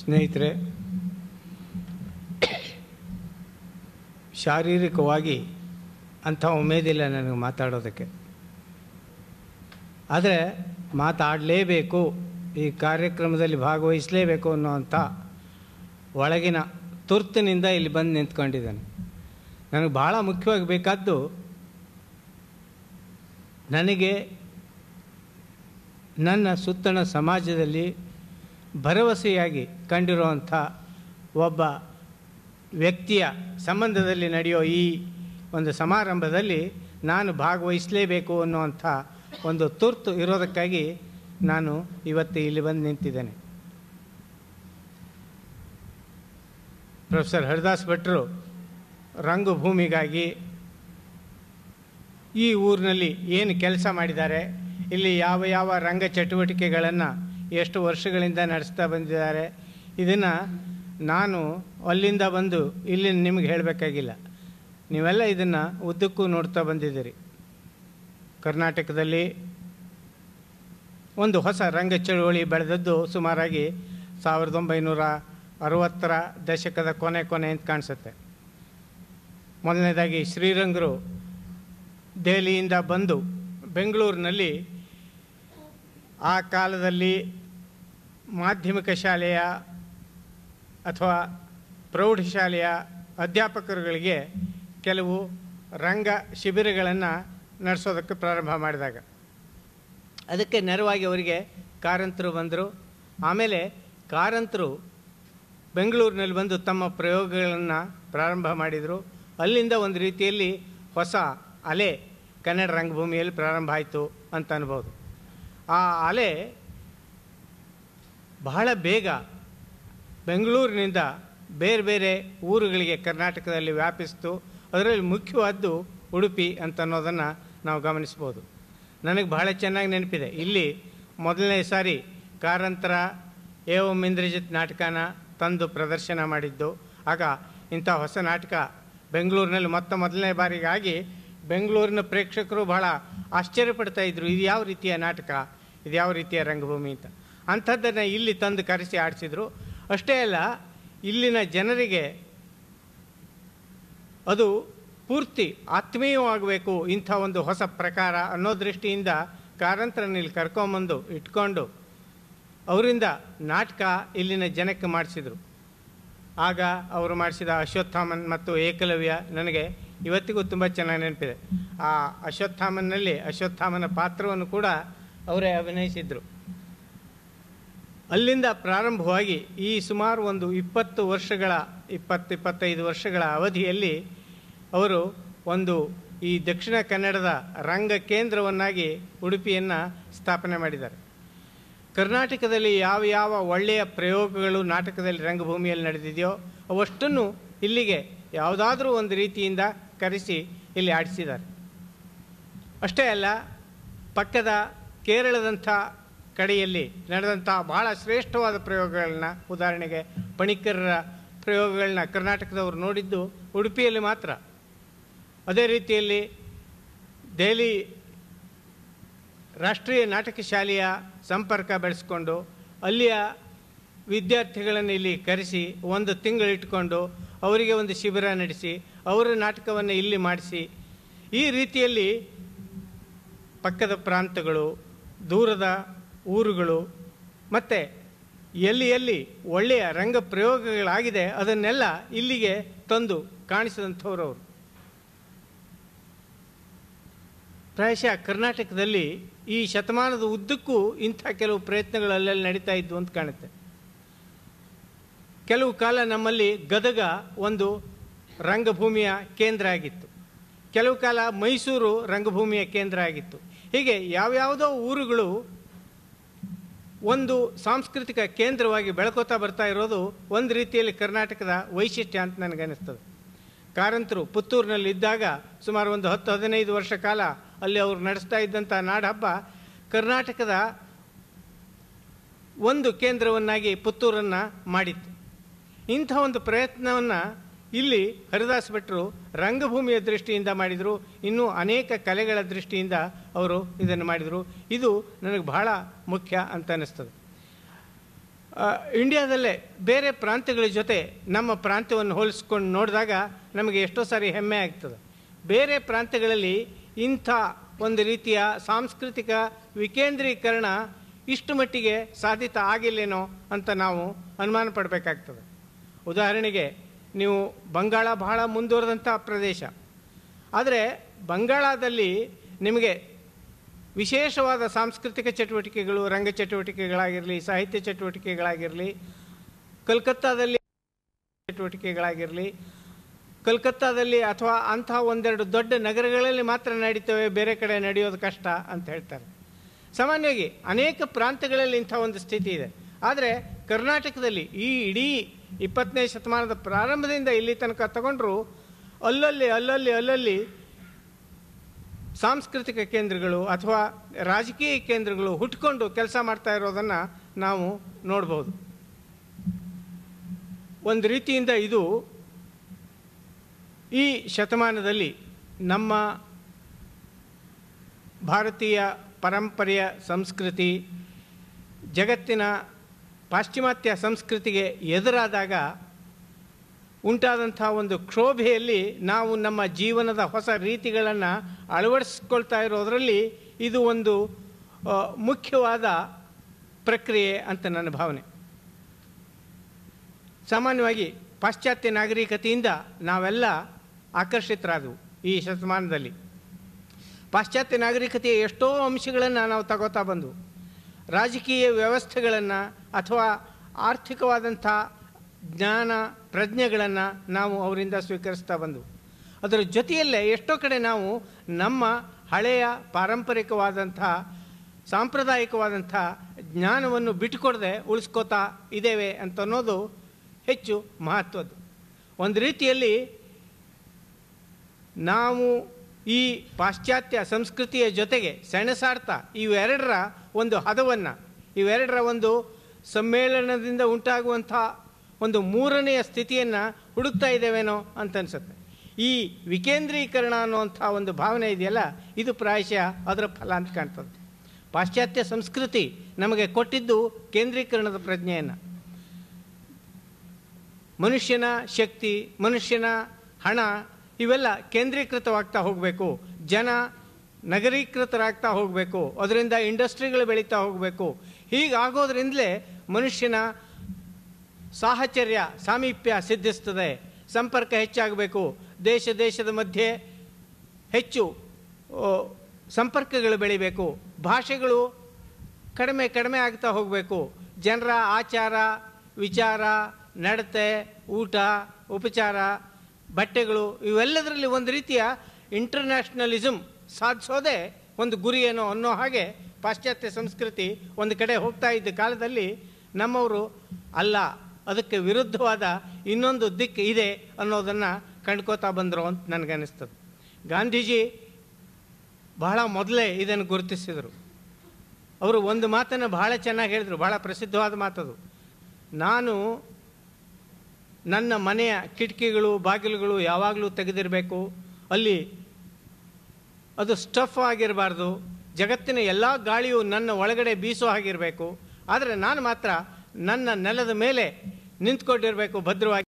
ಸ್ನೇಹಿತರೆ ಶಾರೀರಿಕವಾಗಿ ಅಂಥ ಉಮೇದಿಲ್ಲ ನನಗೆ ಮಾತಾಡೋದಕ್ಕೆ ಆದರೆ ಮಾತಾಡಲೇಬೇಕು ಈ ಕಾರ್ಯಕ್ರಮದಲ್ಲಿ ಭಾಗವಹಿಸಲೇಬೇಕು ಅನ್ನೋವಂಥ ಒಳಗಿನ ತುರ್ತಿನಿಂದ ಇಲ್ಲಿ ಬಂದು ನಿಂತ್ಕೊಂಡಿದ್ದಾನೆ ನನಗೆ ಭಾಳ ಮುಖ್ಯವಾಗಿ ಬೇಕಾದ್ದು ನನಗೆ ನನ್ನ ಸುತ್ತಣ ಸಮಾಜದಲ್ಲಿ ಭರವಸೆಯಾಗಿ ಕಂಡಿರುವಂಥ ಒಬ್ಬ ವ್ಯಕ್ತಿಯ ಸಂಬಂಧದಲ್ಲಿ ನಡೆಯೋ ಈ ಒಂದು ಸಮಾರಂಭದಲ್ಲಿ ನಾನು ಭಾಗವಹಿಸಲೇಬೇಕು ಅನ್ನುವಂಥ ಒಂದು ತುರ್ತು ಇರೋದಕ್ಕಾಗಿ ನಾನು ಇವತ್ತು ಇಲ್ಲಿ ಬಂದು ನಿಂತಿದ್ದೇನೆ ಪ್ರೊಫೆಸರ್ ಹರಿದಾಸ್ ಭಟ್ರು ರಂಗಭೂಮಿಗಾಗಿ ಈ ಊರಿನಲ್ಲಿ ಏನು ಕೆಲಸ ಮಾಡಿದ್ದಾರೆ ಇಲ್ಲಿ ಯಾವ ಯಾವ ರಂಗ ಚಟುವಟಿಕೆಗಳನ್ನು ಎಷ್ಟು ವರ್ಷಗಳಿಂದ ನಡೆಸ್ತಾ ಬಂದಿದ್ದಾರೆ ಇದನ್ನು ನಾನು ಅಲ್ಲಿಂದ ಬಂದು ಇಲ್ಲಿ ನಿಮಗೆ ಹೇಳಬೇಕಾಗಿಲ್ಲ ನೀವೆಲ್ಲ ಇದನ್ನು ಉದ್ದಕ್ಕೂ ನೋಡ್ತಾ ಬಂದಿದ್ದೀರಿ ಕರ್ನಾಟಕದಲ್ಲಿ ಒಂದು ಹೊಸ ರಂಗ ಚಳುವಳಿ ಬೆಳೆದದ್ದು ಸುಮಾರಾಗಿ ಸಾವಿರದ ಒಂಬೈನೂರ ಅರವತ್ತರ ದಶಕದ ಕೊನೆ ಕೊನೆ ಅಂತ ಕಾಣಿಸುತ್ತೆ ಮೊದಲನೇದಾಗಿ ಶ್ರೀರಂಗರು ದೆಹಲಿಯಿಂದ ಬಂದು ಬೆಂಗಳೂರಿನಲ್ಲಿ ಆ ಕಾಲದಲ್ಲಿ ಮಾಧ್ಯಮಿಕ ಶಾಲೆಯ ಅಥವಾ ಪ್ರೌಢಶಾಲೆಯ ಅಧ್ಯಾಪಕರುಗಳಿಗೆ ಕೆಲವು ರಂಗ ಶಿಬಿರಗಳನ್ನು ನಡೆಸೋದಕ್ಕೆ ಪ್ರಾರಂಭ ಮಾಡಿದಾಗ ಅದಕ್ಕೆ ನೆರವಾಗಿ ಅವರಿಗೆ ಕಾರಂತರು ಬಂದರು ಆಮೇಲೆ ಕಾರಂತರು ಬೆಂಗಳೂರಿನಲ್ಲಿ ಬಂದು ತಮ್ಮ ಪ್ರಯೋಗಗಳನ್ನು ಪ್ರಾರಂಭ ಮಾಡಿದರು ಅಲ್ಲಿಂದ ಒಂದು ರೀತಿಯಲ್ಲಿ ಹೊಸ ಅಲೆ ಕನ್ನಡ ರಂಗಭೂಮಿಯಲ್ಲಿ ಪ್ರಾರಂಭ ಆಯಿತು ಅಂತ ಅನ್ಬೋದು ಆ ಅಲೆ ಬಹಳ ಬೇಗ ಬೆಂಗಳೂರಿನಿಂದ ಬೇರೆ ಬೇರೆ ಊರುಗಳಿಗೆ ಕರ್ನಾಟಕದಲ್ಲಿ ವ್ಯಾಪಿಸ್ತು ಅದರಲ್ಲಿ ಮುಖ್ಯವಾದ್ದು ಉಡುಪಿ ಅಂತ ಅನ್ನೋದನ್ನು ನಾವು ಗಮನಿಸ್ಬೋದು ನನಗೆ ಬಹಳ ಚೆನ್ನಾಗಿ ನೆನಪಿದೆ ಇಲ್ಲಿ ಮೊದಲನೇ ಸಾರಿ ಕಾರಂತರ ಏವಂ ಇಂದ್ರಜಿತ್ ನಾಟಕನ ತಂದು ಪ್ರದರ್ಶನ ಮಾಡಿದ್ದು ಆಗ ಇಂಥ ಹೊಸ ನಾಟಕ ಬೆಂಗಳೂರಿನಲ್ಲಿ ಮೊತ್ತ ಮೊದಲನೇ ಬಾರಿಗಾಗಿ ಬೆಂಗಳೂರಿನ ಪ್ರೇಕ್ಷಕರು ಬಹಳ ಆಶ್ಚರ್ಯಪಡ್ತಾ ಇದ್ದರು ಇದು ಯಾವ ರೀತಿಯ ನಾಟಕ ಇದು ಯಾವ ರೀತಿಯ ರಂಗಭೂಮಿ ಅಂತ ಅಂಥದ್ದನ್ನು ಇಲ್ಲಿ ತಂದು ಕರೆಸಿ ಆಡಿಸಿದರು ಅಷ್ಟೇ ಅಲ್ಲ ಇಲ್ಲಿನ ಜನರಿಗೆ ಅದು ಪೂರ್ತಿ ಆತ್ಮೀಯವಾಗಬೇಕು ಇಂಥ ಒಂದು ಹೊಸ ಪ್ರಕಾರ ಅನ್ನೋ ದೃಷ್ಟಿಯಿಂದ ಕಾರಂತರನ್ನಿಲ್ಲಿ ಕರ್ಕೊಂಬಂದು ಇಟ್ಕೊಂಡು ಅವರಿಂದ ನಾಟಕ ಇಲ್ಲಿನ ಜನಕ್ಕೆ ಮಾಡಿಸಿದರು ಆಗ ಅವರು ಮಾಡಿಸಿದ ಅಶ್ವತ್ಥಾಮನ್ ಮತ್ತು ಏಕಲವ್ಯ ನನಗೆ ಇವತ್ತಿಗೂ ತುಂಬ ಚೆನ್ನಾಗಿ ನೆನಪಿದೆ ಆ ಅಶ್ವತ್ಥಾಮನ್ನಲ್ಲಿ ಅಶ್ವತ್ಥಾಮನ ಪಾತ್ರವನ್ನು ಕೂಡ ಅವರೇ ಅಭಿನಯಿಸಿದರು ಅಲ್ಲಿಂದ ಪ್ರಾರಂಭವಾಗಿ ಈ ಸುಮಾರು ಒಂದು ಇಪ್ಪತ್ತು ವರ್ಷಗಳ ಇಪ್ಪತ್ತೈದು ವರ್ಷಗಳ ಅವಧಿಯಲ್ಲಿ ಅವರು ಒಂದು ಈ ದಕ್ಷಿಣ ಕನ್ನಡದ ರಂಗ ಕೇಂದ್ರವನ್ನಾಗಿ ಉಡುಪಿಯನ್ನು ಸ್ಥಾಪನೆ ಮಾಡಿದ್ದಾರೆ ಕರ್ನಾಟಕದಲ್ಲಿ ಯಾವ ಯಾವ ಒಳ್ಳೆಯ ಪ್ರಯೋಗಗಳು ನಾಟಕದಲ್ಲಿ ರಂಗಭೂಮಿಯಲ್ಲಿ ನಡೆದಿದೆಯೋ ಅವಷ್ಟನ್ನು ಇಲ್ಲಿಗೆ ಯಾವುದಾದ್ರೂ ಒಂದು ರೀತಿಯಿಂದ ಕರೆಸಿ ಇಲ್ಲಿ ಆಡಿಸಿದ್ದಾರೆ ಅಷ್ಟೇ ಅಲ್ಲ ಪಕ್ಕದ ಕೇರಳದಂಥ ಕಡೆಯಲ್ಲಿ ನಡೆದಂಥ ಭಾಳ ಶ್ರೇಷ್ಠವಾದ ಪ್ರಯೋಗಗಳನ್ನ ಉದಾಹರಣೆಗೆ ಪಣಿಕರರ ಪ್ರಯೋಗಗಳನ್ನ ಕರ್ನಾಟಕದವರು ನೋಡಿದ್ದು ಉಡುಪಿಯಲ್ಲಿ ಮಾತ್ರ ಅದೇ ರೀತಿಯಲ್ಲಿ ದೆಹಲಿ ರಾಷ್ಟ್ರೀಯ ನಾಟಕ ಶಾಲೆಯ ಸಂಪರ್ಕ ಬೆಳೆಸ್ಕೊಂಡು ಅಲ್ಲಿಯ ವಿದ್ಯಾರ್ಥಿಗಳನ್ನು ಇಲ್ಲಿ ಕರೆಸಿ ಒಂದು ತಿಂಗಳಿಟ್ಕೊಂಡು ಅವರಿಗೆ ಒಂದು ಶಿಬಿರ ನಡೆಸಿ ಅವರ ನಾಟಕವನ್ನು ಇಲ್ಲಿ ಮಾಡಿಸಿ ಈ ರೀತಿಯಲ್ಲಿ ಪಕ್ಕದ ಪ್ರಾಂತಗಳು ದೂರದ ಊರುಗಳು ಮತ್ತು ಎಲ್ಲಿ ಎಲ್ಲಿ ಒಳ್ಳೆಯ ರಂಗ ಪ್ರಯೋಗಗಳಾಗಿದೆ ಅದನ್ನೆಲ್ಲ ಇಲ್ಲಿಗೆ ತಂದು ಕಾಣಿಸಿದಂಥವ್ರು ಅವರು ಪ್ರಾಯಶಃ ಕರ್ನಾಟಕದಲ್ಲಿ ಈ ಶತಮಾನದ ಉದ್ದಕ್ಕೂ ಇಂಥ ಕೆಲವು ಪ್ರಯತ್ನಗಳು ನಡೀತಾ ಇದ್ವು ಅಂತ ಕಾಣುತ್ತೆ ಕೆಲವು ಕಾಲ ನಮ್ಮಲ್ಲಿ ಗದಗ ಒಂದು ರಂಗಭೂಮಿಯ ಕೇಂದ್ರ ಆಗಿತ್ತು ಕೆಲವು ಕಾಲ ಮೈಸೂರು ರಂಗಭೂಮಿಯ ಕೇಂದ್ರ ಆಗಿತ್ತು ಹೀಗೆ ಯಾವ್ಯಾವುದೋ ಊರುಗಳು ಒಂದು ಸಾಂಸ್ಕೃತಿಕ ಕೇಂದ್ರವಾಗಿ ಬೆಳ್ಕೋತಾ ಬರ್ತಾ ಇರೋದು ಒಂದು ರೀತಿಯಲ್ಲಿ ಕರ್ನಾಟಕದ ವೈಶಿಷ್ಟ್ಯ ಅಂತ ನನಗನ್ನಿಸ್ತದೆ ಕಾರಂತರು ಪುತ್ತೂರಿನಲ್ಲಿ ಇದ್ದಾಗ ಸುಮಾರು ಒಂದು ಹತ್ತು ಹದಿನೈದು ವರ್ಷ ಕಾಲ ಅಲ್ಲಿ ಅವರು ನಡೆಸ್ತಾ ಇದ್ದಂಥ ನಾಡಹಬ್ಬ ಕರ್ನಾಟಕದ ಒಂದು ಕೇಂದ್ರವನ್ನಾಗಿ ಪುತ್ತೂರನ್ನು ಮಾಡಿತ್ತು ಇಂಥ ಒಂದು ಪ್ರಯತ್ನವನ್ನು ಇಲ್ಲಿ ಹರಿದಾಸ್ ಭಟ್ರು ರಂಗಭೂಮಿಯ ದೃಷ್ಟಿಯಿಂದ ಮಾಡಿದರು ಇನ್ನೂ ಅನೇಕ ಕಲೆಗಳ ದೃಷ್ಟಿಯಿಂದ ಅವರು ಇದನ್ನು ಮಾಡಿದರು ಇದು ನನಗೆ ಬಹಳ ಮುಖ್ಯ ಅಂತ ಅನ್ನಿಸ್ತದೆ ಇಂಡಿಯಾದಲ್ಲೇ ಬೇರೆ ಪ್ರಾಂತ್ಯಗಳ ಜೊತೆ ನಮ್ಮ ಪ್ರಾಂತ್ಯವನ್ನು ಹೋಲಿಸ್ಕೊಂಡು ನೋಡಿದಾಗ ನಮಗೆ ಎಷ್ಟೋ ಸಾರಿ ಹೆಮ್ಮೆ ಆಗ್ತದೆ ಬೇರೆ ಪ್ರಾಂತ್ಯಗಳಲ್ಲಿ ಇಂಥ ಒಂದು ರೀತಿಯ ಸಾಂಸ್ಕೃತಿಕ ವಿಕೇಂದ್ರೀಕರಣ ಇಷ್ಟು ಮಟ್ಟಿಗೆ ಸಾಧಿತ ಆಗಿಲ್ಲೇನೋ ಅಂತ ನಾವು ಅನುಮಾನ ಪಡಬೇಕಾಗ್ತದೆ ಉದಾಹರಣೆಗೆ ನೀವು ಬಂಗಾಳ ಬಹಳ ಮುಂದುವರೆದಂಥ ಪ್ರದೇಶ ಆದರೆ ಬಂಗಾಳದಲ್ಲಿ ನಿಮಗೆ ವಿಶೇಷವಾದ ಸಾಂಸ್ಕೃತಿಕ ಚಟುವಟಿಕೆಗಳು ರಂಗ ಚಟುವಟಿಕೆಗಳಾಗಿರಲಿ ಸಾಹಿತ್ಯ ಚಟುವಟಿಕೆಗಳಾಗಿರಲಿ ಕಲ್ಕತ್ತಾದಲ್ಲಿ ಚಟುವಟಿಕೆಗಳಾಗಿರಲಿ ಕಲ್ಕತ್ತಾದಲ್ಲಿ ಅಥವಾ ಅಂಥ ಒಂದೆರಡು ದೊಡ್ಡ ನಗರಗಳಲ್ಲಿ ಮಾತ್ರ ನಡೀತವೆ ಬೇರೆ ಕಡೆ ನಡೆಯೋದು ಕಷ್ಟ ಅಂತ ಹೇಳ್ತಾರೆ ಸಾಮಾನ್ಯವಾಗಿ ಅನೇಕ ಪ್ರಾಂತ್ಯಗಳಲ್ಲಿ ಇಂಥ ಒಂದು ಸ್ಥಿತಿ ಇದೆ ಆದರೆ ಕರ್ನಾಟಕದಲ್ಲಿ ಈ ಇಡೀ ಇಪ್ಪತ್ತನೇ ಶತಮಾನದ ಪ್ರಾರಂಭದಿಂದ ಇಲ್ಲಿ ತನಕ ತಗೊಂಡ್ರು ಅಲ್ಲಲ್ಲಿ ಅಲ್ಲಲ್ಲಿ ಅಲ್ಲಲ್ಲಿ ಸಾಂಸ್ಕೃತಿಕ ಕೇಂದ್ರಗಳು ಅಥವಾ ರಾಜಕೀಯ ಕೇಂದ್ರಗಳು ಹುಟ್ಕೊಂಡು ಕೆಲಸ ಮಾಡ್ತಾ ಇರೋದನ್ನು ನಾವು ನೋಡ್ಬೋದು ಒಂದು ರೀತಿಯಿಂದ ಇದು ಈ ಶತಮಾನದಲ್ಲಿ ನಮ್ಮ ಭಾರತೀಯ ಪರಂಪರೆಯ ಸಂಸ್ಕೃತಿ ಜಗತ್ತಿನ ಪಾಶ್ಚಿಮಾತ್ಯ ಸಂಸ್ಕೃತಿಗೆ ಎದುರಾದಾಗ ಉಂಟಾದಂಥ ಒಂದು ಕ್ಷೋಭೆಯಲ್ಲಿ ನಾವು ನಮ್ಮ ಜೀವನದ ಹೊಸ ರೀತಿಗಳನ್ನು ಅಳವಡಿಸ್ಕೊಳ್ತಾ ಇರೋದರಲ್ಲಿ ಇದು ಒಂದು ಮುಖ್ಯವಾದ ಪ್ರಕ್ರಿಯೆ ಅಂತ ನನ್ನ ಭಾವನೆ ಸಾಮಾನ್ಯವಾಗಿ ಪಾಶ್ಚಾತ್ಯ ನಾಗರಿಕತೆಯಿಂದ ನಾವೆಲ್ಲ ಆಕರ್ಷಿತರಾದವು ಈ ಶತಮಾನದಲ್ಲಿ ಪಾಶ್ಚಾತ್ಯ ನಾಗರಿಕತೆಯ ಎಷ್ಟೋ ಅಂಶಗಳನ್ನು ನಾವು ತಗೋತಾ ಬಂದವು ರಾಜಕೀಯ ವ್ಯವಸ್ಥೆಗಳನ್ನು ಅಥವಾ ಆರ್ಥಿಕವಾದಂಥ ಜ್ಞಾನ ಪ್ರಜ್ಞೆಗಳನ್ನು ನಾವು ಅವರಿಂದ ಸ್ವೀಕರಿಸ್ತಾ ಬಂದ್ವು ಅದರ ಜೊತೆಯಲ್ಲೇ ಎಷ್ಟೋ ಕಡೆ ನಾವು ನಮ್ಮ ಹಳೆಯ ಪಾರಂಪರಿಕವಾದಂಥ ಸಾಂಪ್ರದಾಯಿಕವಾದಂಥ ಜ್ಞಾನವನ್ನು ಬಿಟ್ಟುಕೊಡದೆ ಉಳಿಸ್ಕೋತಾ ಇದ್ದೇವೆ ಅಂತನ್ನೋದು ಹೆಚ್ಚು ಮಹತ್ವದ್ದು ಒಂದು ರೀತಿಯಲ್ಲಿ ನಾವು ಈ ಪಾಶ್ಚಾತ್ಯ ಸಂಸ್ಕೃತಿಯ ಜೊತೆಗೆ ಸೆಣಸಾರ್ಥ ಇವೆರಡರ ಒಂದು ಹದವನ್ನು ಇವೆರಡರ ಒಂದು ಸಮ್ಮೇಳನದಿಂದ ಉಂಟಾಗುವಂಥ ಒಂದು ಮೂರನೆಯ ಸ್ಥಿತಿಯನ್ನು ಹುಡುಕ್ತಾ ಇದ್ದೇವೇನೋ ಅಂತ ಅನಿಸುತ್ತೆ ಈ ವಿಕೇಂದ್ರೀಕರಣ ಅನ್ನುವಂಥ ಒಂದು ಭಾವನೆ ಇದೆಯಲ್ಲ ಇದು ಪ್ರಾಯಶಃ ಅದರ ಫಲ ಅಂತ ಕಾಣ್ತದೆ ಪಾಶ್ಚಾತ್ಯ ಸಂಸ್ಕೃತಿ ನಮಗೆ ಕೊಟ್ಟಿದ್ದು ಕೇಂದ್ರೀಕರಣದ ಪ್ರಜ್ಞೆಯನ್ನು ಮನುಷ್ಯನ ಶಕ್ತಿ ಮನುಷ್ಯನ ಹಣ ಇವೆಲ್ಲ ಕೇಂದ್ರೀಕೃತವಾಗ್ತಾ ಹೋಗಬೇಕು ಜನ ನಗರೀಕೃತರಾಗ್ತಾ ಹೋಗಬೇಕು ಅದರಿಂದ ಇಂಡಸ್ಟ್ರಿಗಳು ಬೆಳೀತಾ ಹೋಗಬೇಕು ಹೀಗಾಗೋದ್ರಿಂದಲೇ ಮನುಷ್ಯನ ಸಾಹಚರ್ಯ ಸಾಮೀಪ್ಯ ಸಿದ್ಧಿಸ್ತದೆ ಸಂಪರ್ಕ ಹೆಚ್ಚಾಗಬೇಕು ದೇಶ ದೇಶದ ಮಧ್ಯೆ ಹೆಚ್ಚು ಸಂಪರ್ಕಗಳು ಬೆಳಿಬೇಕು ಭಾಷೆಗಳು ಕಡಿಮೆ ಕಡಿಮೆ ಆಗ್ತಾ ಹೋಗಬೇಕು ಜನರ ಆಚಾರ ವಿಚಾರ ನಡತೆ ಊಟ ಉಪಚಾರ ಬಟ್ಟೆಗಳು ಇವೆಲ್ಲದರಲ್ಲಿ ಒಂದು ರೀತಿಯ ಇಂಟರ್ನ್ಯಾಷನಲಿಸಮ್ ಸಾಧಿಸೋದೇ ಒಂದು ಗುರಿ ಏನೋ ಅನ್ನೋ ಹಾಗೆ ಪಾಶ್ಚಾತ್ಯ ಸಂಸ್ಕೃತಿ ಒಂದು ಕಡೆ ಹೋಗ್ತಾ ಇದ್ದ ಕಾಲದಲ್ಲಿ ನಮ್ಮವರು ಅಲ್ಲ ಅದಕ್ಕೆ ವಿರುದ್ಧವಾದ ಇನ್ನೊಂದು ದಿಕ್ಕು ಇದೆ ಅನ್ನೋದನ್ನು ಕಂಡ್ಕೋತಾ ಬಂದರು ಅಂತ ನನಗನ್ನಿಸ್ತದೆ ಗಾಂಧೀಜಿ ಬಹಳ ಮೊದಲೇ ಇದನ್ನು ಗುರುತಿಸಿದರು ಅವರು ಒಂದು ಮಾತನ್ನು ಬಹಳ ಚೆನ್ನಾಗಿ ಹೇಳಿದರು ಭಾಳ ಪ್ರಸಿದ್ಧವಾದ ಮಾತದು ನಾನು ನನ್ನ ಮನೆಯ ಕಿಟಕಿಗಳು ಬಾಗಿಲುಗಳು ಯಾವಾಗಲೂ ತೆಗೆದಿರಬೇಕು ಅಲ್ಲಿ ಅದು ಸ್ಟಫ್ ಆಗಿರಬಾರ್ದು ಜಗತ್ತಿನ ಎಲ್ಲ ಗಾಳಿಯು ನನ್ನ ಒಳಗಡೆ ಬೀಸೋ ಆಗಿರಬೇಕು ಆದರೆ ನಾನು ಮಾತ್ರ ನನ್ನ ನೆಲದ ಮೇಲೆ ನಿಂತ್ಕೊಂಡಿರಬೇಕು ಭದ್ರವಾಗಿ